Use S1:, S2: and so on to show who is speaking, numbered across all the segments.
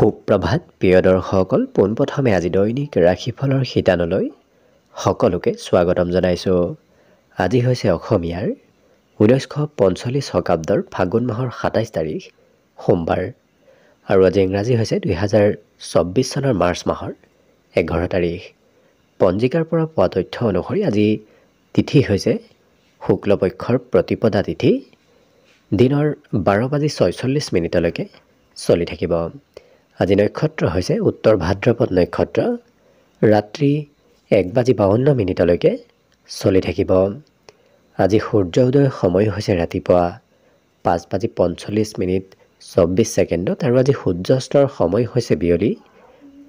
S1: সুপ্ৰভাত প্ৰিয় দৰ্শকসকল পোনপ্ৰথমে আজি দৈনিক ৰাশিফলৰ শিতানলৈ সকলোকে স্বাগতম জনাইছোঁ আজি হৈছে অসমীয়াৰ ঊনৈছশ পঞ্চল্লিছ শকাব্দৰ ফাগুন মাহৰ সাতাইছ তাৰিখ সোমবাৰ আৰু আজি ইংৰাজী হৈছে দুহেজাৰ চৌব্বিছ চনৰ মাৰ্চ মাহৰ এঘাৰ তাৰিখ পঞ্জিকাৰ পৰা পোৱা তথ্য অনুসৰি আজি তিথি হৈছে শুক্লপক্ষৰ প্ৰতিপদা তিথি দিনৰ বাৰ বাজি ছয়চল্লিছ মিনিটলৈকে চলি থাকিব আজি নক্ষত্ৰ হৈছে উত্তৰ ভাদ্ৰপদ নক্ষত্ৰ ৰাতি এক বাজি বাৱন্ন মিনিটলৈকে চলি থাকিব আজি সূৰ্য উদয়ৰ সময় হৈছে ৰাতিপুৱা পাঁচ বাজি পঞ্চল্লিছ মিনিট চৌব্বিছ ছেকেণ্ডত আৰু আজি সূৰ্যাস্তৰ সময় হৈছে বিয়লি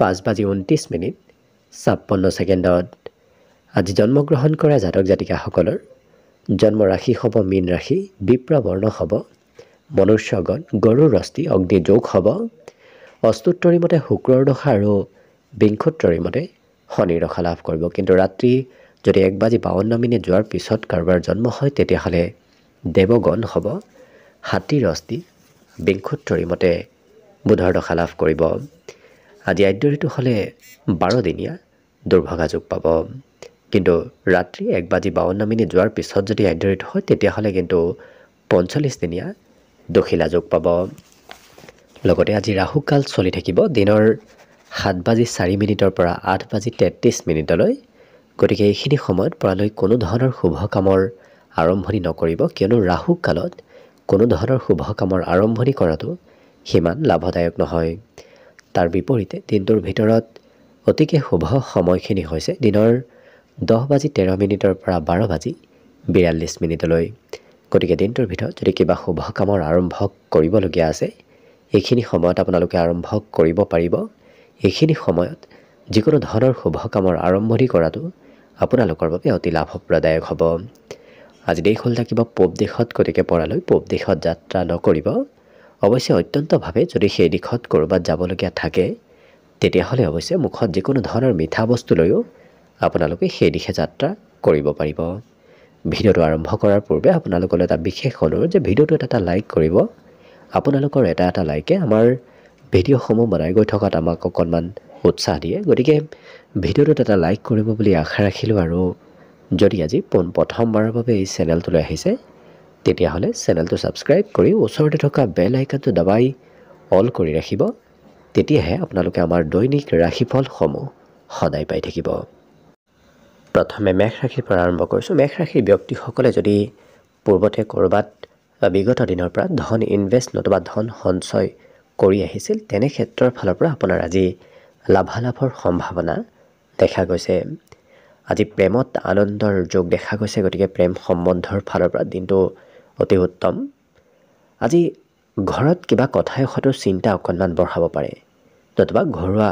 S1: পাঁচ বাজি ঊনত্ৰিছ মিনিট ছাপন্ন ছেকেণ্ডত আজি জন্মগ্ৰহণ কৰা জাতক জাতিকাসকলৰ জন্ম ৰাশি হ'ব মীন ৰাশি বিপ্ৰ বৰ্ণ হ'ব মনুষ্যগণ গৰুৰ ৰস্তি অগ্নিযোগ হ'ব অষ্টোত্তৰী মতে শুক্ৰৰ দশা আৰু বিংশোত্তৰী মতে শনিৰ দশা লাভ কৰিব কিন্তু ৰাতি যদি এক বাজি বাৱন্ন মিনিট যোৱাৰ পিছত কাৰোবাৰ জন্ম হয় তেতিয়াহ'লে দেৱগণ হ'ব হাতীৰ অস্তি বিংশোত্তৰী মতে বুধৰ দশা লাভ কৰিব আজি আদ্য ঋতু হ'লে বাৰদিনীয়া দুৰ্ভগাযোগ পাব কিন্তু ৰাতি এক বাজি বাৱন্ন মিনিট যোৱাৰ পিছত যদি আদ্য ঋতু হয় তেতিয়াহ'লে কিন্তু পঞ্চল্লিছ দিনীয়া দোষিলাযোগ পাব লগতে আজি ৰাহুকাল চলি থাকিব দিনৰ সাত বাজি চাৰি মিনিটৰ পৰা আঠ বাজি তেত্ৰিছ মিনিটলৈ গতিকে এইখিনি সময়ত পৰালৈ কোনো ধৰণৰ শুভ কামৰ আৰম্ভণি নকৰিব কিয়নো ৰাহুকালত কোনো ধৰণৰ শুভ কামৰ আৰম্ভণি কৰাটো সিমান লাভদায়ক নহয় তাৰ বিপৰীতে দিনটোৰ ভিতৰত অতিকে শুভ সময়খিনি হৈছে দিনৰ দহ বাজি তেৰ মিনিটৰ পৰা বাৰ বাজি বিৰাল্লিছ মিনিটলৈ গতিকে দিনটোৰ ভিতৰত যদি কিবা শুভ কামৰ আৰম্ভ কৰিবলগীয়া আছে এইখিনি সময়ত আপোনালোকে আৰম্ভ কৰিব পাৰিব এইখিনি সময়ত যিকোনো ধৰণৰ শুভ কামৰ আৰম্ভণি কৰাটো আপোনালোকৰ বাবে অতি লাভপ্ৰদায়ক হ'ব আজি দেশ হ'ল থাকিব পূব দেশত গতিকে পৰালৈ পূব দেশত যাত্ৰা নকৰিব অৱশ্যে অত্যন্তভাৱে যদি সেই দিশত ক'ৰবাত যাবলগীয়া থাকে তেতিয়াহ'লে অৱশ্যে মুখত যিকোনো ধৰণৰ মিঠা বস্তু লৈও আপোনালোকে সেই দিশে যাত্ৰা কৰিব পাৰিব ভিডিঅ'টো আৰম্ভ কৰাৰ পূৰ্বে আপোনালোকলৈ এটা বিশেষ অনুৰোধ যে ভিডিঅ'টোত এটা লাইক কৰিব আপোনালোকৰ এটা এটা লাইকে আমাৰ ভিডিঅ'সমূহ বনাই গৈ থকাত আমাক অকণমান উৎসাহ দিয়ে গতিকে ভিডিঅ'টোত এটা লাইক কৰিব বুলি আশা ৰাখিলোঁ আৰু যদি আজি পোন প্ৰথমবাৰৰ বাবে এই চেনেলটোলৈ আহিছে তেতিয়াহ'লে চেনেলটো ছাবস্ক্ৰাইব কৰি ওচৰতে থকা বেল আইকনটো দবাই অল কৰি ৰাখিব তেতিয়াহে আপোনালোকে আমাৰ দৈনিক ৰাশিফলসমূহ সদায় পাই থাকিব প্ৰথমে মেঘ ৰাশিৰ পৰা আৰম্ভ কৰিছোঁ মেঘ ৰাশিৰ ব্যক্তিসকলে যদি পূৰ্বতে ক'ৰবাত বিগত দিনৰ পৰা ধন ইনভেষ্ট নতুবা ধন সঞ্চয় কৰি আহিছিল তেনে ক্ষেত্ৰৰ ফালৰ পৰা আপোনাৰ আজি লাভালাভৰ সম্ভাৱনা দেখা গৈছে আজি প্ৰেমত আনন্দৰ যোগ দেখা গৈছে গতিকে প্ৰেম সম্বন্ধৰ ফালৰ পৰা দিনটো অতি উত্তম আজি ঘৰত কিবা কথাই হয়তো চিন্তা অকণমান বঢ়াব পাৰে নতুবা ঘৰুৱা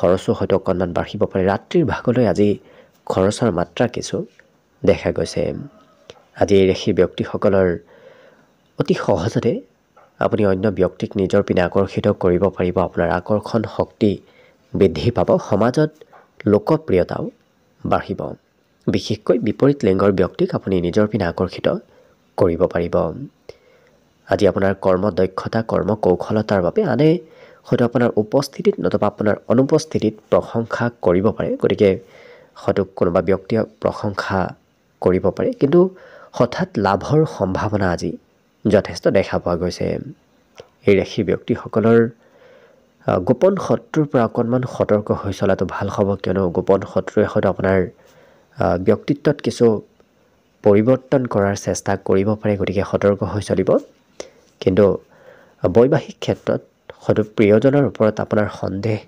S1: খৰচো হয়তো অকণমান বাঢ়িব পাৰে ৰাতিৰ ভাগলৈ আজি খৰচৰ মাত্ৰা কিছু দেখা গৈছে আজি এই ৰাশিৰ ব্যক্তিসকলৰ অতি সহজতে আপুনি অন্য ব্যক্তিক নিজৰ পিনে আকৰ্ষিত কৰিব পাৰিব আপোনাৰ আকৰ্ষণ শক্তি বৃদ্ধি পাব সমাজত লোকপ্ৰিয়তাও বাঢ়িব বিশেষকৈ বিপৰীত লিংগৰ ব্যক্তিক আপুনি নিজৰ পিনে আকৰ্ষিত কৰিব পাৰিব আজি আপোনাৰ কৰ্ম দক্ষতা কৰ্ম কৌশলতাৰ বাবে আনে হয়তো আপোনাৰ উপস্থিতিত নতুবা আপোনাৰ অনুপস্থিতিত প্ৰশংসা কৰিব পাৰে গতিকে হয়তো কোনোবা ব্যক্তিয়ে প্ৰশংসা কৰিব পাৰে কিন্তু হঠাৎ লাভৰ সম্ভাৱনা আজি যথেষ্ট দেখা পোৱা গৈছে এই ৰাশি ব্যক্তিসকলৰ গোপন শত্ৰুৰ পৰা অকণমান সতৰ্ক হৈ চলাটো ভাল হ'ব কিয়নো গোপন শত্ৰুৱে হয়তো আপোনাৰ ব্যক্তিত্বত কিছু পৰিৱৰ্তন কৰাৰ চেষ্টা কৰিব পাৰে গতিকে সতৰ্ক হৈ চলিব কিন্তু বৈবাহিক ক্ষেত্ৰত হয়তো প্ৰিয়জনৰ ওপৰত আপোনাৰ সন্দেহ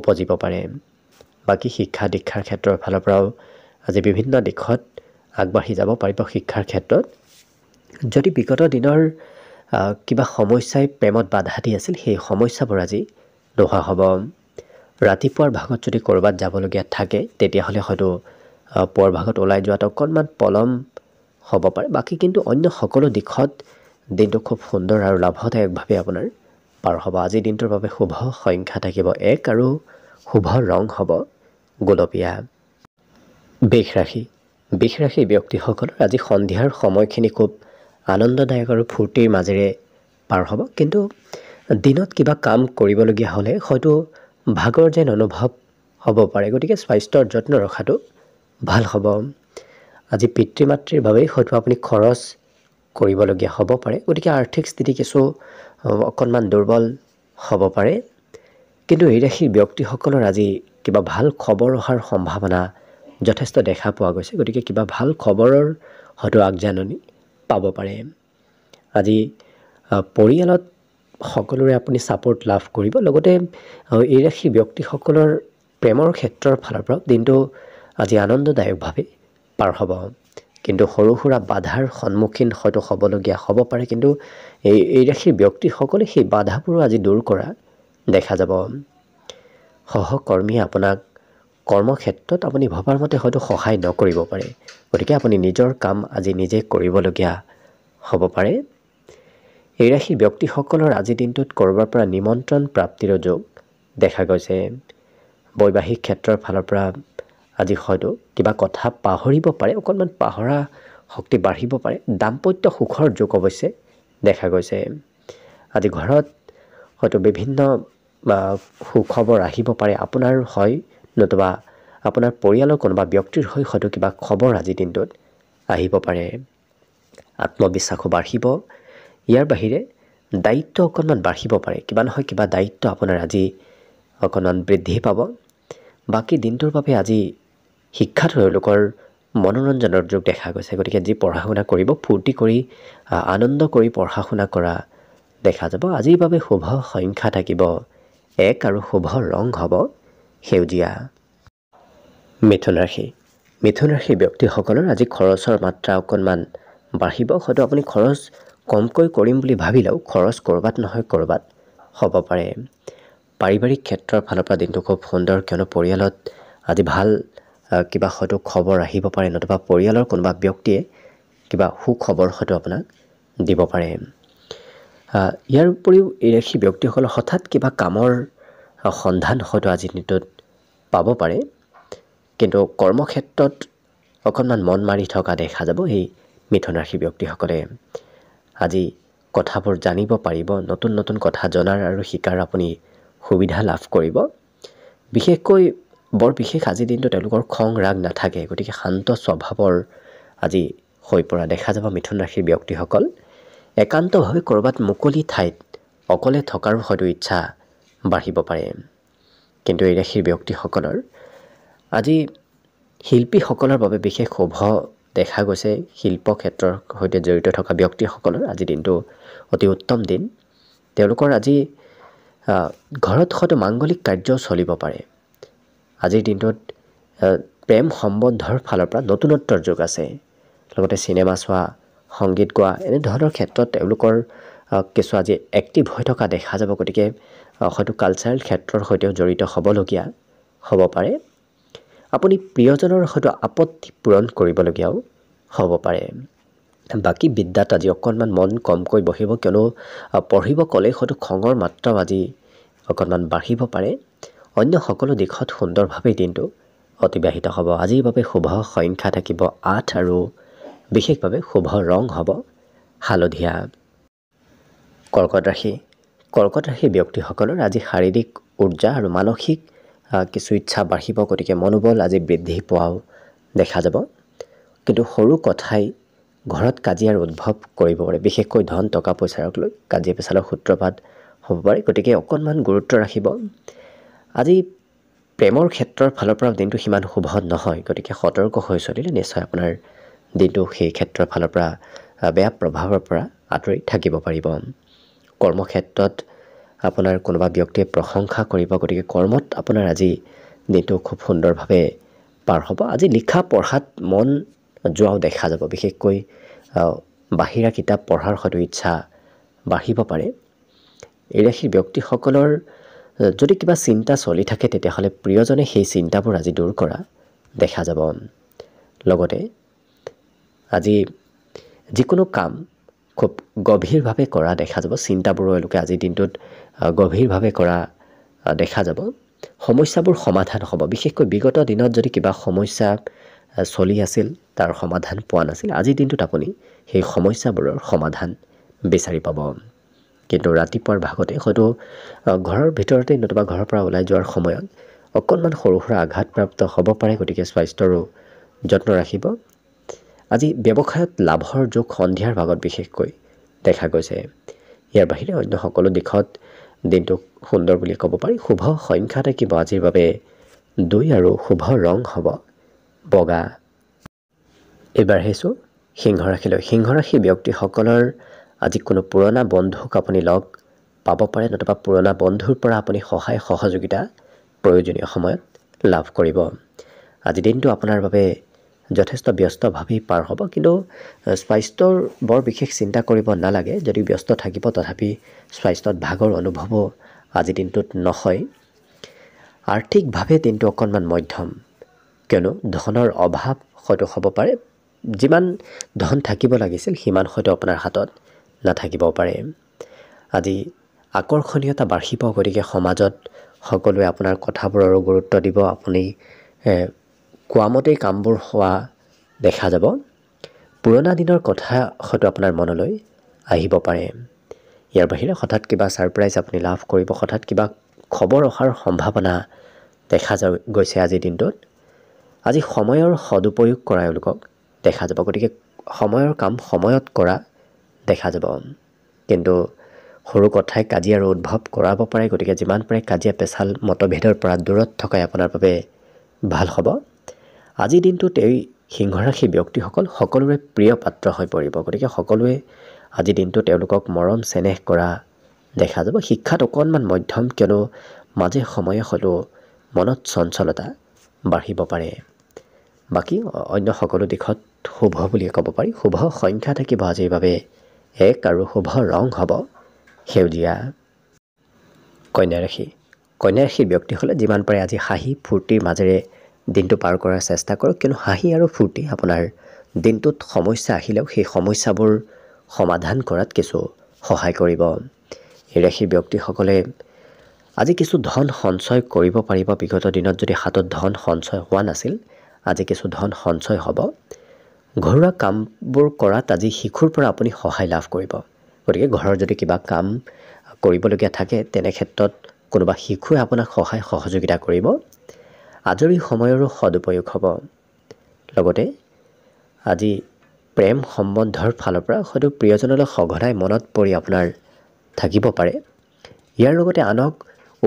S1: উপজিব পাৰে বাকী শিক্ষা দীক্ষাৰ ক্ষেত্ৰৰ ফালৰ পৰাও আজি বিভিন্ন দিশত আগবাঢ়ি যাব পাৰিব শিক্ষাৰ ক্ষেত্ৰত যদি বিগত দিনৰ কিবা সমস্যাই প্ৰেমত বাধা দি আছিল সেই সমস্যাবোৰ আজি নোহোৱা হ'ব ৰাতিপুৱাৰ ভাগত যদি ক'ৰবাত যাবলগীয়া থাকে তেতিয়াহ'লে হয়তো পুৱাৰ ভাগত ওলাই যোৱাটো অকণমান পলম হ'ব পাৰে বাকী কিন্তু অন্য সকলো দিশত দিনটো খুব সুন্দৰ আৰু লাভদায়কভাৱে আপোনাৰ পাৰ হ'ব আজিৰ দিনটোৰ বাবে শুভ সংখ্যা থাকিব এক আৰু শুভ ৰং হ'ব গোলপীয়া বিষ ৰাশি বিষ ৰাশি ব্যক্তিসকলৰ আজি সন্ধিয়াৰ সময়খিনি খুব আনন্দদায়ক আৰু ফূৰ্তিৰ মাজেৰে পাৰ হ'ব কিন্তু দিনত কিবা কাম কৰিবলগীয়া হ'লে হয়তো ভাগৰ যেন অনুভৱ হ'ব পাৰে গতিকে স্বাস্থ্যৰ যত্ন ৰখাটো ভাল হ'ব আজি পিতৃ মাতৃৰ বাবেই হয়তো আপুনি খৰচ কৰিবলগীয়া হ'ব পাৰে গতিকে আৰ্থিক স্থিতি কিছু অকণমান দুৰ্বল হ'ব পাৰে কিন্তু এই ৰাশিৰ ব্যক্তিসকলৰ আজি কিবা ভাল খবৰ অহাৰ সম্ভাৱনা যথেষ্ট দেখা পোৱা গৈছে গতিকে কিবা ভাল খবৰৰ হয়তো আগজাননী পাব পাৰে আজি পৰিয়ালত সকলোৰে আপুনি ছাপৰ্ট লাভ কৰিব লগতে এই ৰাশি ব্যক্তিসকলৰ প্ৰেমৰ ক্ষেত্ৰৰ ফালৰ পৰাও দিনটো আজি আনন্দদায়কভাৱে পাৰ হ'ব কিন্তু সৰু সুৰা বাধাৰ সন্মুখীন হয়তো হ'বলগীয়া হ'ব পাৰে কিন্তু এই এই ৰাশিৰ ব্যক্তিসকলে সেই বাধাবোৰো আজি দূৰ কৰা দেখা যাব সহকৰ্মীয়ে আপোনাক কৰ্মক্ষেত্ৰত আপুনি ভবাৰ মতে হয়তো সহায় নকৰিব পাৰে গতিকে আপুনি নিজৰ কাম আজি নিজে কৰিবলগীয়া হ'ব পাৰে এই ৰাশিৰ ব্যক্তিসকলৰ আজিৰ দিনটোত ক'ৰবাৰ পৰা নিমন্ত্ৰণ প্ৰাপ্তিৰো যোগ দেখা গৈছে বৈবাহিক ক্ষেত্ৰৰ ফালৰ পৰা আজি হয়তো কিবা কথা পাহৰিব পাৰে অকণমান পাহৰা শক্তি বাঢ়িব পাৰে দাম্পত্য সুখৰ যোগ অৱশ্যে দেখা গৈছে আজি ঘৰত হয়তো বিভিন্ন সুখবৰ আহিব পাৰে আপোনাৰ হয় নতুবা আপোনাৰ পৰিয়ালৰ কোনোবা ব্যক্তিৰ হৈ হয়তো কিবা খবৰ আজিৰ দিনটোত আহিব পাৰে আত্মবিশ্বাসো বাঢ়িব ইয়াৰ বাহিৰে দায়িত্ব অকণমান বাঢ়িব পাৰে কিবা নহয় কিবা দায়িত্ব আপোনাৰ আজি অকণমান বৃদ্ধি পাব বাকী দিনটোৰ বাবে আজি শিক্ষাত তেওঁলোকৰ মনোৰঞ্জনৰ যুগ দেখা গৈছে গতিকে যি পঢ়া শুনা কৰিব ফূৰ্তি কৰি আনন্দ কৰি পঢ়া শুনা কৰা দেখা যাব আজিৰ বাবে শুভ সংখ্যা থাকিব এক আৰু শুভ ৰং হ'ব সেউজীয়া মিথুন ৰাশি মিথুন ৰাশিৰ ব্যক্তিসকলৰ আজি খৰচৰ মাত্ৰা অকণমান বাঢ়িব হয়তো আপুনি খৰচ কমকৈ কৰিম বুলি ভাবিলেও খৰচ ক'ৰবাত নহয় ক'ৰবাত হ'ব পাৰে পাৰিবাৰিক ক্ষেত্ৰৰ ফালৰ পৰা দিনটো খুব সুন্দৰ কিয়নো পৰিয়ালত আজি ভাল কিবা হয়তো খবৰ আহিব পাৰে নতুবা পৰিয়ালৰ কোনোবা ব্যক্তিয়ে কিবা সুখবৰ হয়তো আপোনাক দিব পাৰে ইয়াৰ উপৰিও এই ৰাশি ব্যক্তিসকলৰ হঠাৎ কিবা কামৰ সন্ধান হয়তো আজিৰ দিনটোত পাব পাৰে কিন্তু কৰ্মক্ষেত্ৰত অকণমান মন মাৰি থকা দেখা যাব এই মিথুন ৰাশি ব্যক্তিসকলে আজি কথাবোৰ জানিব পাৰিব নতুন নতুন কথা জনাৰ আৰু শিকাৰ আপুনি সুবিধা লাভ কৰিব বিশেষকৈ বৰ বিশেষ আজিৰ দিনটো তেওঁলোকৰ খং ৰাগ নাথাকে গতিকে শান্ত স্বভাৱৰ আজি হৈ পৰা দেখা যাব মিথুন ৰাশিৰ ব্যক্তিসকল একান্তভাৱে ক'ৰবাত মুকলি ঠাইত অকলে থকাৰো হয়তো ইচ্ছা বাঢ়িব পাৰে কিন্তু এই ৰাশিৰ ব্যক্তিসকলৰ আজি শিল্পীসকলৰ বাবে বিশেষ শুভ দেখা গৈছে শিল্পক্ষেত্ৰৰ সৈতে জড়িত থকা ব্যক্তিসকলৰ আজি দিনটো অতি উত্তম দিন তেওঁলোকৰ আজি ঘৰত হয়তো মাংগলিক কাৰ্যও চলিব পাৰে আজিৰ দিনটোত প্ৰেম সম্বন্ধৰ ফালৰ পৰা নতুনত্বৰ যুগ আছে লগতে চিনেমা চোৱা সংগীত গোৱা এনেধৰণৰ ক্ষেত্ৰত তেওঁলোকৰ কিছু আজি এক্টিভ হৈ থকা দেখা যাব গতিকে হয়তো কালচাৰেল ক্ষেত্ৰৰ সৈতে জড়িত হ'বলগীয়া হ'ব পাৰে আপুনি প্ৰিয়জনৰ হয়তো আপত্তি পূৰণ কৰিবলগীয়াও হ'ব পাৰে বাকী বিদ্যাত আজি অকণমান মন কমকৈ বহিব কিয়নো পঢ়িব ক'লে হয়তো খঙৰ মাত্ৰাও আজি অকণমান বাঢ়িব পাৰে অন্য সকলো দিশত সুন্দৰভাৱেই দিনটো অতিবাহিত হ'ব আজিৰ বাবে শুভ সংখ্যা থাকিব আঠ আৰু বিশেষভাৱে শুভ ৰং হ'ব হালধীয়া কৰ্কট ৰাখি কৰ্কট ৰাশি ব্যক্তিসকলৰ আজি শাৰীৰিক ঊৰ্জা আৰু মানসিক কিছু ইচ্ছা বাঢ়িব গতিকে মনোবল আজি বৃদ্ধি পোৱাও দেখা যাব কিন্তু সৰু কথাই ঘৰত কাজিয়াৰ উদ্ভৱ কৰিব পাৰে বিশেষকৈ ধন টকা পইচাৰক লৈ কাজিয়া পেচালৰ সূত্ৰপাত হ'ব পাৰে গতিকে অকণমান গুৰুত্ব ৰাখিব আজি প্ৰেমৰ ক্ষেত্ৰৰ ফালৰ পৰা দিনটো সিমান শুভ নহয় গতিকে সতৰ্ক হৈ চলিলে নিশ্চয় আপোনাৰ দিনটো সেই ক্ষেত্ৰৰ ফালৰ পৰা বেয়া প্ৰভাৱৰ পৰা আঁতৰি থাকিব পাৰিব কৰ্মক্ষেত্ৰত আপোনাৰ কোনোবা ব্যক্তিয়ে প্ৰশংসা কৰিব গতিকে কৰ্মত আপোনাৰ আজি দিনটো খুব সুন্দৰভাৱে পাৰ হ'ব আজি লিখা পঢ়াত মন যোৱাও দেখা যাব বিশেষকৈ বাহিৰা কিতাপ পঢ়াৰ হয়তো ইচ্ছা বাঢ়িব পাৰে এই ৰাশিৰ ব্যক্তিসকলৰ যদি কিবা চিন্তা চলি থাকে তেতিয়াহ'লে প্ৰিয়জনে সেই চিন্তাবোৰ আজি দূৰ কৰা দেখা যাব লগতে আজি যিকোনো কাম খুব গভীৰভাৱে কৰা দেখা যাব চিন্তাবোৰো এওঁলোকে আজিৰ দিনটোত গভীৰভাৱে কৰা দেখা যাব সমস্যাবোৰ সমাধান হ'ব বিশেষকৈ বিগত দিনত যদি কিবা সমস্যা চলি আছিল তাৰ সমাধান পোৱা নাছিল আজিৰ দিনটোত আপুনি সেই সমস্যাবোৰৰ সমাধান বিচাৰি পাব কিন্তু ৰাতিপুৱাৰ ভাগতে হয়তো ঘৰৰ ভিতৰতে নতুবা ঘৰৰ পৰা ওলাই যোৱাৰ সময়ত অকণমান সৰু সুৰা আঘাতপ্ৰাপ্ত হ'ব পাৰে গতিকে স্বাস্থ্যৰো যত্ন ৰাখিব আজি ব্যৱসায়ত লাভৰ যুগ সন্ধিয়াৰ ভাগত বিশেষকৈ দেখা গৈছে ইয়াৰ বাহিৰে অন্য সকলো দিশত দিনটো সুন্দৰ বুলি ক'ব পাৰি শুভ সংখ্যা থাকিব আজিৰ বাবে দুই আৰু শুভ ৰং হ'ব বগা এইবাৰ আহিছোঁ সিংহ ৰাশিলৈ সিংহ ৰাশি ব্যক্তিসকলৰ আজি কোনো পুৰণা বন্ধুক আপুনি লগ পাব পাৰে নতুবা পুৰণা বন্ধুৰ পৰা আপুনি সহায় সহযোগিতা প্ৰয়োজনীয় সময়ত লাভ কৰিব আজি দিনটো আপোনাৰ বাবে যথেষ্ট ব্যস্তভাৱেই পাৰ হ'ব কিন্তু স্বাস্থ্যৰ বৰ বিশেষ চিন্তা কৰিব নালাগে যদি ব্যস্ত থাকিব তথাপি স্বাস্থ্যত ভাগৰ অনুভৱো আজি দিনটোত নহয় আৰ্থিকভাৱে দিনটো অকণমান মধ্যম কিয়নো ধনৰ অভাৱ হয়তো হ'ব পাৰে যিমান ধন থাকিব লাগিছিল সিমান হয়তো আপোনাৰ হাতত নাথাকিব পাৰে আজি আকৰ্ষণীয়তা বাঢ়িব গতিকে সমাজত সকলোৱে আপোনাৰ কথাবোৰৰো গুৰুত্ব দিব আপুনি কোৱামতেই কামবোৰ হোৱা দেখা যাব পুৰণা দিনৰ কথা হয়তো আপোনাৰ মনলৈ আহিব পাৰে ইয়াৰ বাহিৰে হঠাৎ কিবা ছাৰপ্ৰাইজ আপুনি লাভ কৰিব হঠাৎ কিবা খবৰ অহাৰ সম্ভাৱনা দেখা যা গৈছে আজিৰ দিনটোত আজি সময়ৰ সদুপয়োগ কৰা এওঁলোকক দেখা যাব গতিকে সময়ৰ কাম সময়ত কৰা দেখা যাব কিন্তু সৰু কথাই কাজিয়াৰ উদ্ভৱ কৰাব পাৰে গতিকে যিমান পাৰে কাজিয়া পেচাল মতভেদৰ পৰা দূৰত থকাই আপোনাৰ বাবে ভাল হ'ব আজি দিনটোত এই সিংহৰাশি ব্যক্তিসকল সকলোৰে প্ৰিয় পাত্ৰ হৈ পৰিব গতিকে সকলোৱে আজি দিনটো তেওঁলোকক মৰম চেনেহ কৰা দেখা যাব শিক্ষাত অকণমান মধ্যম কিয়নো মাজে সময়ে হ'লেও মনত চঞ্চলতা বাঢ়িব পাৰে বাকী অন্য সকলো দিশত শুভ বুলিয়ে ক'ব পাৰি শুভ সংখ্যা থাকিব আজিৰ বাবে এক আৰু শুভ ৰং হ'ব সেউজীয়া কন্যাৰাশি কন্যাৰাশিৰ ব্যক্তিসকলে যিমান পাৰে আজি হাঁহি ফূৰ্তিৰ মাজেৰে দিনটো পাৰ কৰাৰ চেষ্টা কৰক কিয়নো হাঁহি আৰু ফূৰ্তি আপোনাৰ দিনটোত সমস্যা আহিলেও সেই সমস্যাবোৰ সমাধান কৰাত কিছু সহায় কৰিব এই ৰাশি ব্যক্তিসকলে আজি কিছু ধন সঞ্চয় কৰিব পাৰিব বিগত দিনত যদি হাতত ধন সঞ্চয় হোৱা নাছিল আজি কিছু ধন সঞ্চয় হ'ব ঘৰুৱা কামবোৰ কৰাত আজি শিশুৰ পৰা আপুনি সহায় লাভ কৰিব গতিকে ঘৰৰ যদি কিবা কাম কৰিবলগীয়া থাকে তেনে ক্ষেত্ৰত কোনোবা শিশুৱে আপোনাক সহায় সহযোগিতা কৰিব আজৰি সময়ৰো সদুপয়োগ হ'ব লগতে আজি প্ৰেম সম্বন্ধৰ ফালৰ পৰা হয়তো প্ৰিয়জনলৈ সঘনাই মনত পৰি আপোনাৰ থাকিব পাৰে ইয়াৰ লগতে আনক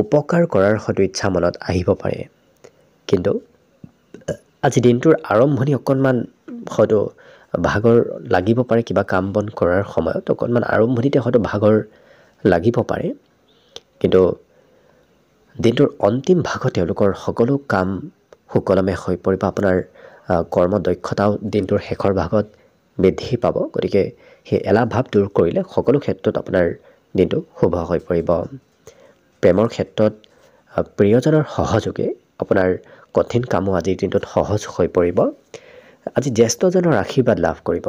S1: উপকাৰ কৰাৰ হয়তো ইচ্ছা মনত আহিব পাৰে কিন্তু আজি দিনটোৰ আৰম্ভণি অকণমান হয়তো ভাগৰ লাগিব পাৰে কিবা কাম বন কৰাৰ সময়ত অকণমান আৰম্ভণিতে হয়তো ভাগৰ লাগিব পাৰে কিন্তু দিনটোৰ অন্তিম ভাগত তেওঁলোকৰ সকলো কাম সুকলমে হৈ পৰিব আপোনাৰ কৰ্ম দক্ষতাও দিনটোৰ শেষৰ ভাগত বৃদ্ধি পাব গতিকে সেই এলাহ ভাৱ দূৰ কৰিলে সকলো ক্ষেত্ৰত আপোনাৰ দিনটো শুভ হৈ পৰিব প্ৰেমৰ ক্ষেত্ৰত প্ৰিয়জনৰ সহযোগে আপোনাৰ কঠিন কামো আজিৰ দিনটোত সহজ হৈ পৰিব আজি জ্যেষ্ঠজনৰ আশীৰ্বাদ লাভ কৰিব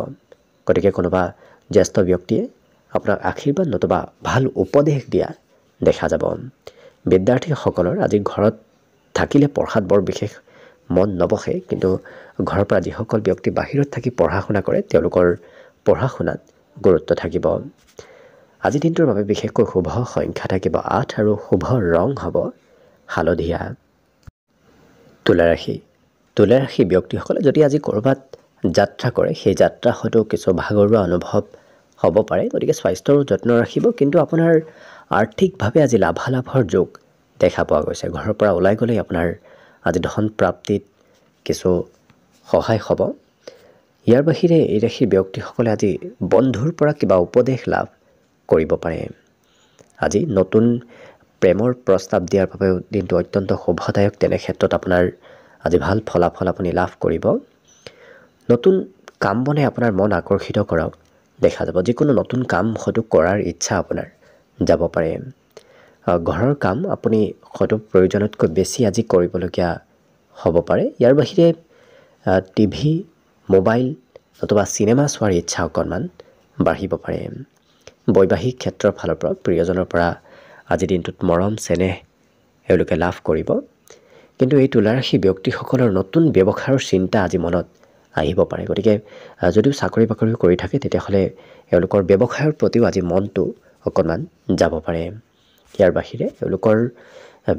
S1: গতিকে কোনোবা জ্যেষ্ঠ ব্যক্তিয়ে আপোনাক আশীৰ্বাদ নতুবা ভাল উপদেশ দিয়া দেখা যাব বিদ্যাৰ্থীসকলৰ আজি ঘৰত থাকিলে পঢ়াত বৰ বিশেষ মন নবসে কিন্তু ঘৰৰ পৰা যিসকল ব্যক্তি বাহিৰত থাকি পঢ়া শুনা কৰে তেওঁলোকৰ পঢ়া শুনাত গুৰুত্ব থাকিব আজি দিনটোৰ বাবে বিশেষকৈ শুভ সংখ্যা থাকিব আঠ আৰু শুভ ৰং হ'ব হালধীয়া তুলাৰাশি তুলাৰাশি ব্যক্তিসকলে যদি আজি ক'ৰবাত যাত্ৰা কৰে সেই যাত্ৰা হয়তো কিছু ভাগৰুৱা অনুভৱ হ'ব পাৰে গতিকে স্বাস্থ্যৰো যত্ন ৰাখিব কিন্তু আপোনাৰ আৰ্থিকভাৱে আজি লাভালাভৰ যোগ দেখা পোৱা গৈছে ঘৰৰ পৰা ওলাই গ'লেই আপোনাৰ আজি ধন প্ৰাপ্তিত কিছু সহায় হ'ব ইয়াৰ বাহিৰে এই ৰাশিৰ ব্যক্তিসকলে আজি বন্ধুৰ পৰা কিবা উপদেশ লাভ কৰিব পাৰে আজি নতুন প্ৰেমৰ প্ৰস্তাৱ দিয়াৰ বাবেও দিনটো অত্যন্ত শুভদায়ক তেনে ক্ষেত্ৰত আপোনাৰ আজি ভাল ফলাফল আপুনি লাভ কৰিব নতুন কাম বনে আপোনাৰ মন আকৰ্ষিত কৰক দেখা যাব যিকোনো নতুন কাম হয়তো কৰাৰ ইচ্ছা আপোনাৰ যাব পাৰে ঘৰৰ কাম আপুনি সদু প্ৰয়োজনতকৈ বেছি আজি কৰিবলগীয়া হ'ব পাৰে ইয়াৰ বাহিৰে টিভি মোবাইল নতুবা চিনেমা চোৱাৰ ইচ্ছা অকণমান বাঢ়িব পাৰে বৈবাহিক ক্ষেত্ৰৰ ফালৰ পৰা প্ৰিয়জনৰ পৰা আজিৰ দিনটোত মৰম চেনেহ এওঁলোকে লাভ কৰিব কিন্তু এই তুলাৰাশি ব্যক্তিসকলৰ নতুন ব্যৱসায়ৰ চিন্তা আজি মনত আহিব পাৰে গতিকে যদিও চাকৰি বাকৰিও কৰি থাকে তেতিয়াহ'লে এওঁলোকৰ ব্যৱসায়ৰ প্ৰতিও আজি মনটো অকণমান যাব পাৰে ইয়াৰ বাহিৰে এওঁলোকৰ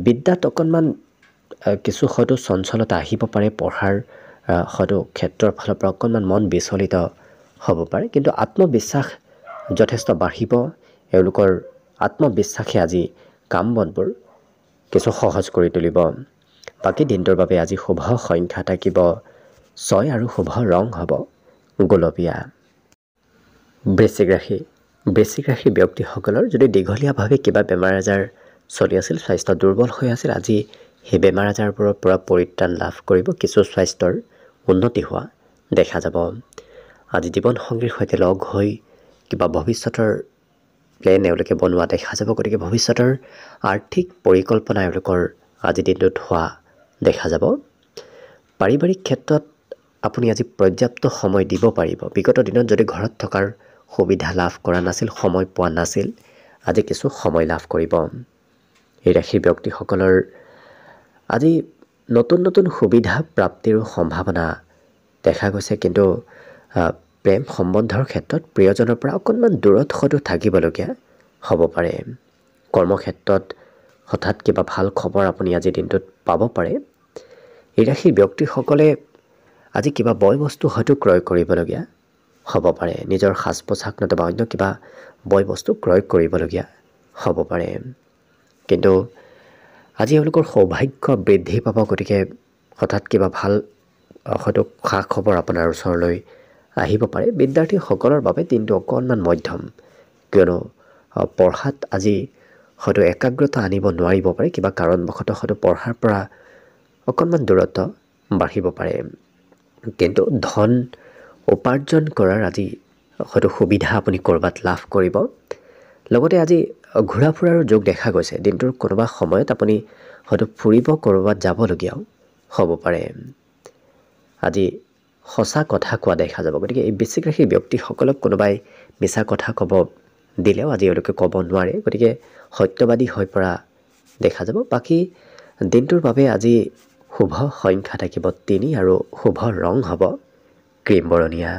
S1: বিদ্যাত অকণমান কিছু হয়তো চঞ্চলতা আহিব পাৰে পঢ়াৰ হয়তো ক্ষেত্ৰৰ ফালৰ পৰা অকণমান মন বিচলিত হ'ব পাৰে কিন্তু আত্মবিশ্বাস যথেষ্ট বাঢ়িব এওঁলোকৰ আত্মবিশ্বাসে আজি কাম বনবোৰ কিছু সহজ কৰি তুলিব বাকী দিনটোৰ বাবে আজি শুভ সংখ্যা থাকিব ছয় আৰু শুভ ৰং হ'ব গোলপীয়া বৃশ্চিক ৰাশি বৃশ্চিক ৰাশি ব্যক্তিসকলৰ যদি দীঘলীয়াভাৱে কিবা বেমাৰ আজাৰ চলি আছিল স্বাস্থ্য দুৰ্বল হৈ আছিল আজি সেই বেমাৰ আজাৰবোৰৰ পৰা পৰিত্ৰাণ লাভ কৰিব কিছু স্বাস্থ্যৰ উন্নতি হোৱা দেখা যাব আজি জীৱনসংগীৰ সৈতে লগ হৈ কিবা ভৱিষ্যতৰ প্লেন এওঁলোকে বনোৱা দেখা যাব গতিকে ভৱিষ্যতৰ আৰ্থিক পৰিকল্পনা এওঁলোকৰ আজি দিনটোত হোৱা দেখা যাব পাৰিবাৰিক ক্ষেত্ৰত আপুনি আজি পৰ্যাপ্ত সময় দিব পাৰিব বিগত দিনত যদি ঘৰত থকাৰ সুবিধা লাভ কৰা নাছিল সময় পোৱা নাছিল আজি কিছু সময় লাভ কৰিব এই ৰাশিৰ ব্যক্তিসকলৰ আজি নতুন নতুন সুবিধা প্ৰাপ্তিৰো সম্ভাৱনা দেখা গৈছে কিন্তু প্ৰেম সম্বন্ধৰ ক্ষেত্ৰত প্ৰিয়জনৰ পৰা অকণমান দূৰত হয়তো থাকিবলগীয়া হ'ব পাৰে কৰ্মক্ষেত্ৰত হঠাৎ কিবা ভাল খবৰ আপুনি আজি দিনটোত পাব পাৰে এই ৰাশিৰ ব্যক্তিসকলে আজি কিবা বয় বস্তু হয়তো ক্ৰয় কৰিবলগীয়া হ'ব পাৰে নিজৰ সাজ পোছাক নতুবা অন্য কিবা বয় বস্তু ক্ৰয় কৰিবলগীয়া হ'ব পাৰে কিন্তু আজি এওঁলোকৰ সৌভাগ্য বৃদ্ধি পাব গতিকে হঠাৎ কিবা ভাল হয়তো খা খবৰ আপোনাৰ ওচৰলৈ আহিব পাৰে বিদ্যাৰ্থীসকলৰ বাবে দিনটো অকণমান মধ্যম কিয়নো পঢ়াত আজি হয়তো একাগ্ৰতা আনিব নোৱাৰিব পাৰে কিবা কাৰণবশতঃ হয়তো পঢ়াৰ পৰা অকণমান দূৰত্ব বাঢ়িব পাৰে কিন্তু ধন উপাৰ্জন কৰাৰ আজি হয়তো সুবিধা আপুনি ক'ৰবাত লাভ কৰিব লগতে আজি ঘূৰা ফুৰাৰো যোগ দেখা গৈছে দিনটোৰ কোনোবা সময়ত আপুনি হয়তো ফুৰিব ক'ৰবাত যাবলগীয়াও হ'ব পাৰে আজি সঁচা কথা কোৱা দেখা যাব গতিকে এই বেছিক ৰাখি ব্যক্তিসকলক কোনোবাই মিছা কথা ক'ব দিলেও আজি এওঁলোকে ক'ব নোৱাৰে গতিকে সত্যবাদী হৈ পৰা দেখা যাব বাকী দিনটোৰ বাবে আজি শুভ সংখ্যা থাকিব তিনি আৰু শুভ ৰং হ'ব ক্ৰীম বৰণীয়া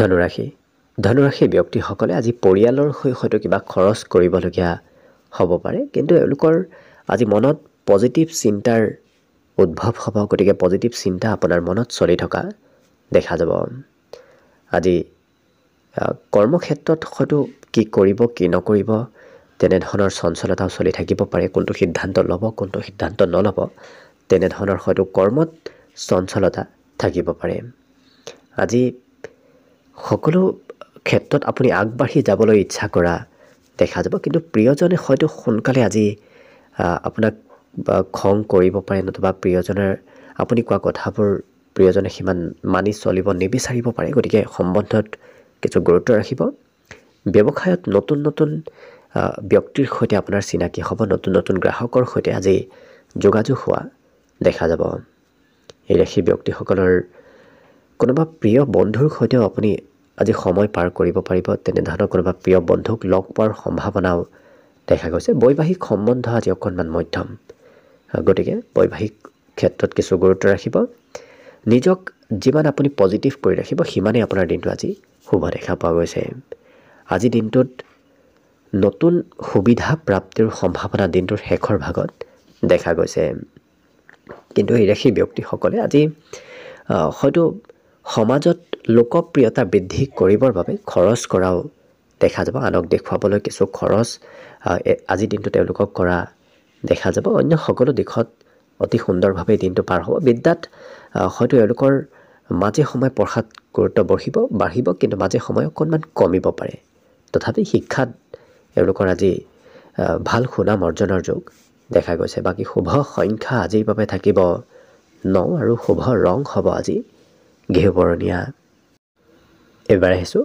S1: ধনুৰাশি ধনুৰাশি ব্যক্তিসকলে আজি পৰিয়ালৰ হৈ হয়তো কিবা খৰচ কৰিবলগীয়া হ'ব পাৰে কিন্তু এওঁলোকৰ আজি মনত পজিটিভ চিন্তাৰ উদ্ভৱ হ'ব গতিকে পজিটিভ চিন্তা আপোনাৰ মনত চলি থকা দেখা যাব আজি কৰ্মক্ষেত্ৰত হয়তো কি কৰিব কি নকৰিব তেনেধৰণৰ চঞ্চলতাও চলি থাকিব পাৰে কোনটো সিদ্ধান্ত ল'ব কোনটো সিদ্ধান্ত নল'ব তেনেধৰণৰ হয়তো কৰ্মত চঞ্চলতা থাকিব পাৰে আজি সকলো ক্ষেত্ৰত আপুনি আগবাঢ়ি যাবলৈ ইচ্ছা কৰা দেখা যাব কিন্তু প্ৰিয়জনে হয়তো সোনকালে আজি আপোনাক খং কৰিব পাৰে নতুবা প্ৰিয়জনৰ আপুনি কোৱা কথাবোৰ প্ৰিয়জনে সিমান মানি চলিব নিবিচাৰিব পাৰে গতিকে সম্বন্ধত কিছু গুৰুত্ব ৰাখিব ব্যৱসায়ত নতুন নতুন ব্যক্তিৰ সৈতে আপোনাৰ চিনাকি হ'ব নতুন নতুন গ্ৰাহকৰ সৈতে আজি যোগাযোগ হোৱা দেখা যাব সেই ব্যক্তিসকলৰ কোনোবা প্ৰিয় বন্ধুৰ সৈতেও আপুনি আজি সময় পাৰ কৰিব পাৰিব তেনেধৰণৰ কোনোবা প্ৰিয় বন্ধুক লগ পোৱাৰ সম্ভাৱনাও দেখা গৈছে বৈবাহিক সম্বন্ধ আজি অকণমান মধ্যম গতিকে বৈবাহিক ক্ষেত্ৰত কিছু গুৰুত্ব ৰাখিব নিজক যিমান আপুনি পজিটিভ কৰি ৰাখিব সিমানেই আপোনাৰ দিনটো আজি শুভ দেখা পোৱা গৈছে আজি দিনটোত নতুন সুবিধা প্ৰাপ্তিৰ সম্ভাৱনা দিনটোৰ শেষৰ ভাগত দেখা গৈছে কিন্তু এই সেই ব্যক্তিসকলে আজি হয়তো সমাজত লোকপ্ৰিয়তা বৃদ্ধি কৰিবৰ বাবে খৰচ কৰাও দেখা যাব আনক দেখুৱাবলৈ কিছু খৰচ আজিৰ দিনটো তেওঁলোকক কৰা দেখা যাব অন্য সকলো দিশত অতি সুন্দৰভাৱে দিনটো পাৰ হ'ব বিদ্যাত হয়তো এওঁলোকৰ মাজে সময়ে পঢ়াত গুৰুত্ব বঢ়িব বাঢ়িব কিন্তু মাজে সময়ে অকণমান কমিব পাৰে তথাপি শিক্ষাত এওঁলোকৰ আজি ভাল সুনাম অৰ্জনৰ যুগ দেখা গৈছে বাকী শুভ সংখ্যা আজিৰ বাবে থাকিব ন আৰু শুভ ৰং হ'ব আজি ঘেহুবৰণীয়া এইবাৰ আহিছোঁ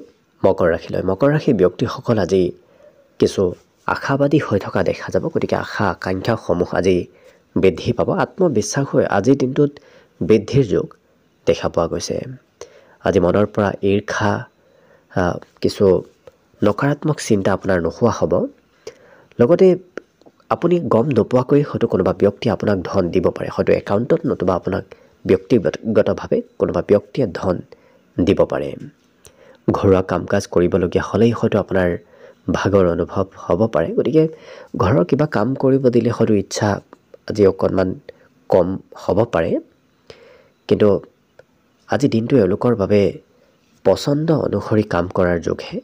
S1: মকৰ ৰাশিলৈ মকৰ ৰাশি ব্যক্তিসকল আজি কিছু আশাবাদী হৈ থকা দেখা যাব গতিকে আশা আকাংক্ষাসমূহ আজি বৃদ্ধি পাব আত্মবিশ্বাস হৈ আজিৰ দিনটোত বৃদ্ধিৰ যুগ দেখা পোৱা গৈছে আজি মনৰ পৰা ঈৰ্ষা কিছু নকাৰাত্মক চিন্তা আপোনাৰ নোহোৱা হ'ব লগতে আপুনি গম নোপোৱাকৈ হয়তো কোনোবা ব্যক্তিয়ে আপোনাক ধন দিব পাৰে হয়তো একাউণ্টত নতুবা আপোনাক ব্যক্তিগতভাৱে কোনোবা ব্যক্তিয়ে ধন দিব পাৰে ঘৰুৱা কাম কাজ কৰিবলগীয়া হ'লেই হয়তো আপোনাৰ ভাগৰ অনুভৱ হ'ব পাৰে গতিকে ঘৰৰ কিবা কাম কৰিব দিলে হয়তো ইচ্ছা আজি অকণমান কম হ'ব পাৰে কিন্তু আজি দিনটো এওঁলোকৰ বাবে পচন্দ অনুসৰি কাম কৰাৰ যুগহে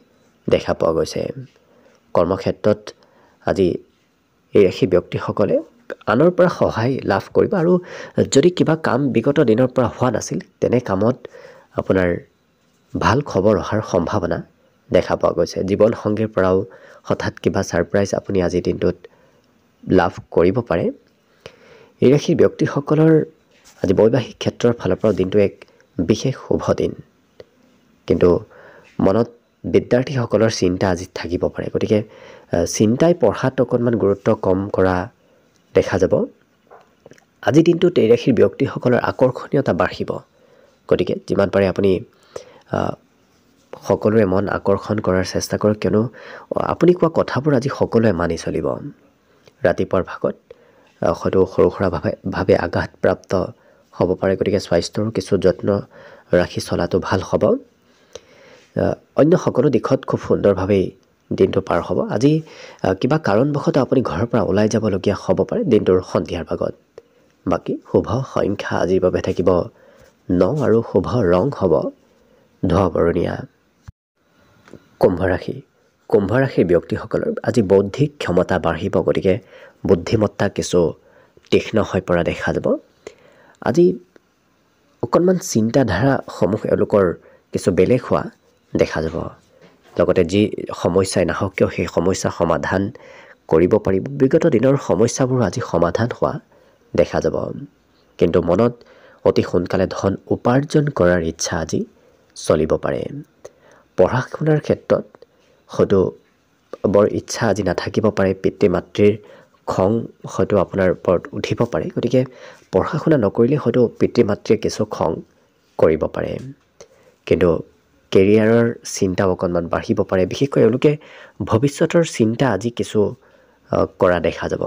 S1: দেখা পোৱা গৈছে কৰ্মক্ষেত্ৰত আজি এই ৰাশি ব্যক্তিসকলে আনৰ পৰা সহায় লাভ কৰিব আৰু যদি কিবা কাম বিগত দিনৰ পৰা হোৱা নাছিল তেনে কামত আপোনাৰ ভাল খবৰ অহাৰ সম্ভাৱনা দেখা পোৱা গৈছে জীৱনসংগীৰ পৰাও হঠাৎ কিবা ছাৰপ্ৰাইজ আপুনি আজি দিনটোত লাভ কৰিব পাৰে এই ৰাশিৰ ব্যক্তিসকলৰ আজি বৈবাহিক ক্ষেত্ৰৰ ফালৰ পৰাও দিনটো এক বিশেষ শুভ দিন কিন্তু মনত বিদ্যাৰ্থীসকলৰ চিন্তা আজি থাকিব পাৰে গতিকে চিন্তাই পঢ়াত অকণমান গুৰুত্ব কম কৰা দেখা যাব আজি দিনটোত এই ৰাশিৰ ব্যক্তিসকলৰ আকৰ্ষণীয়তা বাঢ়িব গতিকে যিমান পাৰে আপুনি সকলোৰে মন আকৰ্ষণ কৰাৰ চেষ্টা কৰক কিয়নো আপুনি কোৱা কথাবোৰ আজি সকলোৱে মানি চলিব ৰাতিপুৱাৰ ভাগত হয়তো সৰু সুৰাভাৱে ভাৱে আঘাতপ্ৰাপ্ত হ'ব পাৰে গতিকে স্বাস্থ্যৰো কিছু যত্ন ৰাখি চলাটো ভাল হ'ব অন্য সকলো দিশত খুব সুন্দৰভাৱেই দিনটো পাৰ হ'ব আজি কিবা কাৰণবশতঃ আপুনি ঘৰৰ পৰা ওলাই যাবলগীয়া হ'ব পাৰে দিনটোৰ সন্ধিয়াৰ ভাগত বাকী শুভ সংখ্যা আজিৰ বাবে থাকিব ন আৰু শুভ ৰং হ'ব ধোৱাবৰণীয়া কুম্ভ ৰাশি কুম্ভ ৰাশিৰ ব্যক্তিসকলৰ আজি বৌদ্ধিক ক্ষমতা বাঢ়িব গতিকে বুদ্ধিমত্তা কিছু তীক্ষ্ণ হৈ পৰা দেখা যাব আজি অকণমান চিন্তাধাৰাসমূহ এওঁলোকৰ কিছু বেলেগ হোৱা দেখা যাব লগতে যি সমস্যাই নাহক কিয় সেই সমস্যা সমাধান কৰিব পাৰিব বিগত দিনৰ সমস্যাবোৰ আজি সমাধান হোৱা দেখা যাব কিন্তু মনত অতি সোনকালে ধন উপাৰ্জন কৰাৰ ইচ্ছা আজি চলিব পাৰে পঢ়া শুনাৰ ক্ষেত্ৰত হয়তো বৰ ইচ্ছা আজি নাথাকিব পাৰে পিতৃ মাতৃৰ খং হয়তো আপোনাৰ ওপৰত উঠিব পাৰে গতিকে পঢ়া শুনা নকৰিলে হয়তো পিতৃ মাতৃয়ে কিছু খং কৰিব পাৰে কিন্তু কেৰিয়াৰৰ চিন্তাও অকণমান বাঢ়িব পাৰে বিশেষকৈ এওঁলোকে ভৱিষ্যতৰ চিন্তা আজি কিছু কৰা দেখা যাব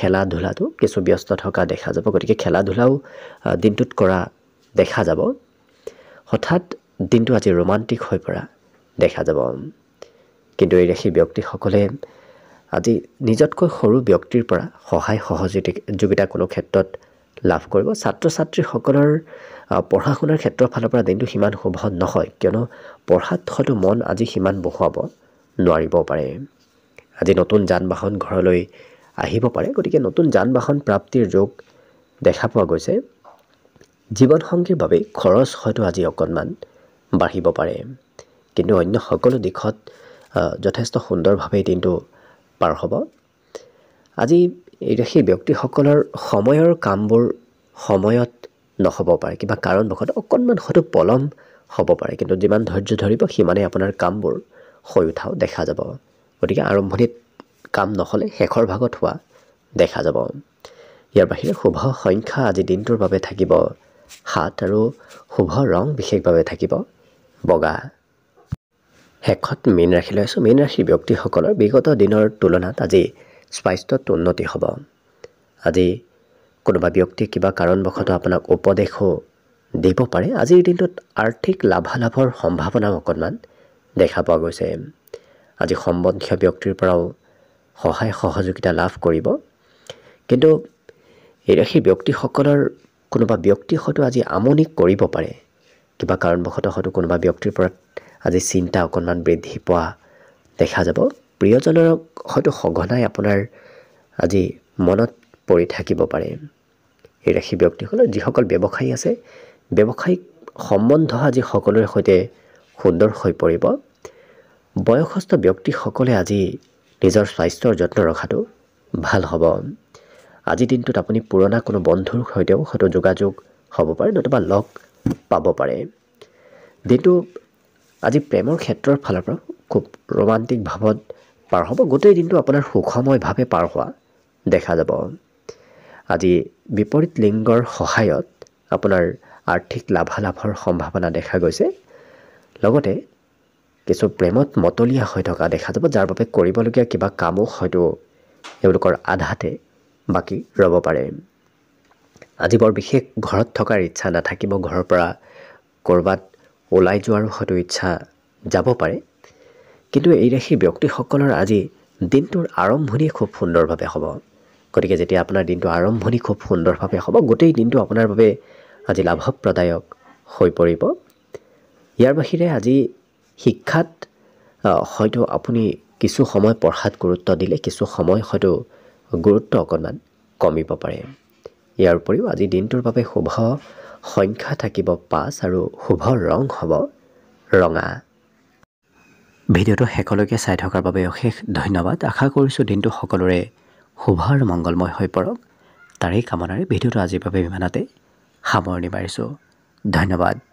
S1: খেলা ধূলাটো কিছু ব্যস্ত থকা দেখা যাব গতিকে খেলা ধূলাও দিনটোত কৰা দেখা যাব হঠাৎ দিনটো আজি ৰোমান্টিক হৈ পৰা দেখা যাব কিন্তু এই ৰাশি ব্যক্তিসকলে আজি নিজতকৈ সৰু ব্যক্তিৰ পৰা সহায় সহযোগিতা কোনো ক্ষেত্ৰত লাভ কৰিব ছাত্ৰ ছাত্ৰীসকলৰ পঢ়া শুনাৰ ক্ষেত্ৰৰ ফালৰ পৰা দিনটো সিমান শুভ নহয় কিয়নো পঢ়াত হয়তো মন আজি সিমান বহুৱাব নোৱাৰিব পাৰে আজি নতুন যান বাহন ঘৰলৈ আহিব পাৰে গতিকে নতুন যান বাহন প্ৰাপ্তিৰ যোগ দেখা পোৱা গৈছে জীৱনসংগীৰ বাবে খৰচ হয়তো আজি অকণমান বাঢ়িব পাৰে কিন্তু অন্য সকলো দিশত যথেষ্ট সুন্দৰভাৱে দিনটো পাৰ হ'ব আজি সেই ব্যক্তিসকলৰ সময়ৰ কামবোৰ সময়ত নহ'ব পাৰে কিবা কাৰণবশতঃ অকণমান হয়তো পলম হ'ব পাৰে কিন্তু যিমান ধৈৰ্য ধৰিব সিমানেই আপোনাৰ কামবোৰ হৈ উঠাও দেখা যাব গতিকে আৰম্ভণিত কাম নহ'লে শেষৰ ভাগত হোৱা দেখা যাব ইয়াৰ বাহিৰে শুভ সংখ্যা আজি দিনটোৰ বাবে থাকিব সাত আৰু শুভ ৰং বিশেষভাৱে থাকিব বগা শেষত মীন ৰাশি লৈ আছোঁ মীন ৰাশিৰ ব্যক্তিসকলৰ বিগত দিনৰ তুলনাত আজি স্বাস্থ্যত উন্নতি হ'ব আজি কোনোবা ব্যক্তি কিবা কাৰণবশতঃ আপোনাক উপদেশো দিব পাৰে আজিৰ দিনটোত আৰ্থিক লাভালাভৰ সম্ভাৱনাও অকণমান দেখা পোৱা গৈছে আজি সম্বন্ধীয় ব্যক্তিৰ পৰাও সহায় সহযোগিতা লাভ কৰিব কিন্তু এই ৰাশি ব্যক্তিসকলৰ কোনোবা ব্যক্তি হয়তো আজি আমনি কৰিব পাৰে কিবা কাৰণবশতঃ হয়তো কোনোবা ব্যক্তিৰ পৰা আজি চিন্তা অকণমান বৃদ্ধি পোৱা দেখা যাব প্ৰিয়জনক হয়তো সঘনাই আপোনাৰ আজি মনত পৰি থাকিব পাৰে এই ৰাশি ব্যক্তিসকলৰ যিসকল ব্যৱসায়ী আছে ব্যৱসায়িক সম্বন্ধ আজি সকলোৰে সৈতে সুন্দৰ হৈ পৰিব বয়সস্থ ব্যক্তিসকলে আজি নিজৰ স্বাস্থ্যৰ যত্ন ৰখাটো ভাল হ'ব আজি দিনটোত আপুনি পুৰণা কোনো বন্ধুৰ সৈতেও হয়তো যোগাযোগ হ'ব পাৰে নতুবা লগ পাব পাৰে দিনটো আজি প্ৰেমৰ ক্ষেত্ৰৰ ফালৰ পৰা খুব ৰোমান্টিক ভাৱত পাৰ হ'ব গোটেই দিনটো আপোনাৰ সুখময়ভাৱে পাৰ হোৱা দেখা যাব আজি বিপৰীত লিংগৰ সহায়ত আপোনাৰ আৰ্থিক লাভালাভৰ সম্ভাৱনা দেখা গৈছে লগতে কিছু প্ৰেমত মতলীয়া হৈ থকা দেখা যাব যাৰ বাবে কৰিবলগীয়া কিবা কামো হয়তো এওঁলোকৰ আধাতে বাকী ৰ'ব পাৰে আজি বৰ বিশেষ ঘৰত থকাৰ ইচ্ছা নাথাকিব ঘৰৰ পৰা ক'ৰবাত ওলাই যোৱাৰো হয়তো ইচ্ছা যাব পাৰে কিন্তু এই ৰাশিৰ ব্যক্তিসকলৰ আজি দিনটোৰ আৰম্ভণি খুব সুন্দৰভাৱে হ'ব গতিকে যেতিয়া আপোনাৰ দিনটো আৰম্ভণি খুব সুন্দৰভাৱে হ'ব গোটেই দিনটো আপোনাৰ বাবে আজি লাভপ্ৰদায়ক হৈ পৰিব ইয়াৰ বাহিৰে আজি শিক্ষাত হয়তো আপুনি কিছু সময় পঢ়াত গুৰুত্ব দিলে কিছু সময় হয়তো গুৰুত্ব অকণমান কমিব পাৰে ইয়াৰ উপৰিও আজি দিনটোৰ বাবে শুভ সংখ্যা থাকিব পাঁচ আৰু শুভ ৰং হ'ব ৰঙা ভিডিঅ'টো শেষলৈকে চাই থকাৰ বাবে অশেষ ধন্যবাদ আশা কৰিছোঁ দিনটো সকলোৰে শুভ আৰু মংগলময় হৈ পৰক তাৰেই কামনাৰে ভিডিঅ'টো আজিৰ বাবে ইমানতে সামৰণি মাৰিছোঁ ধন্যবাদ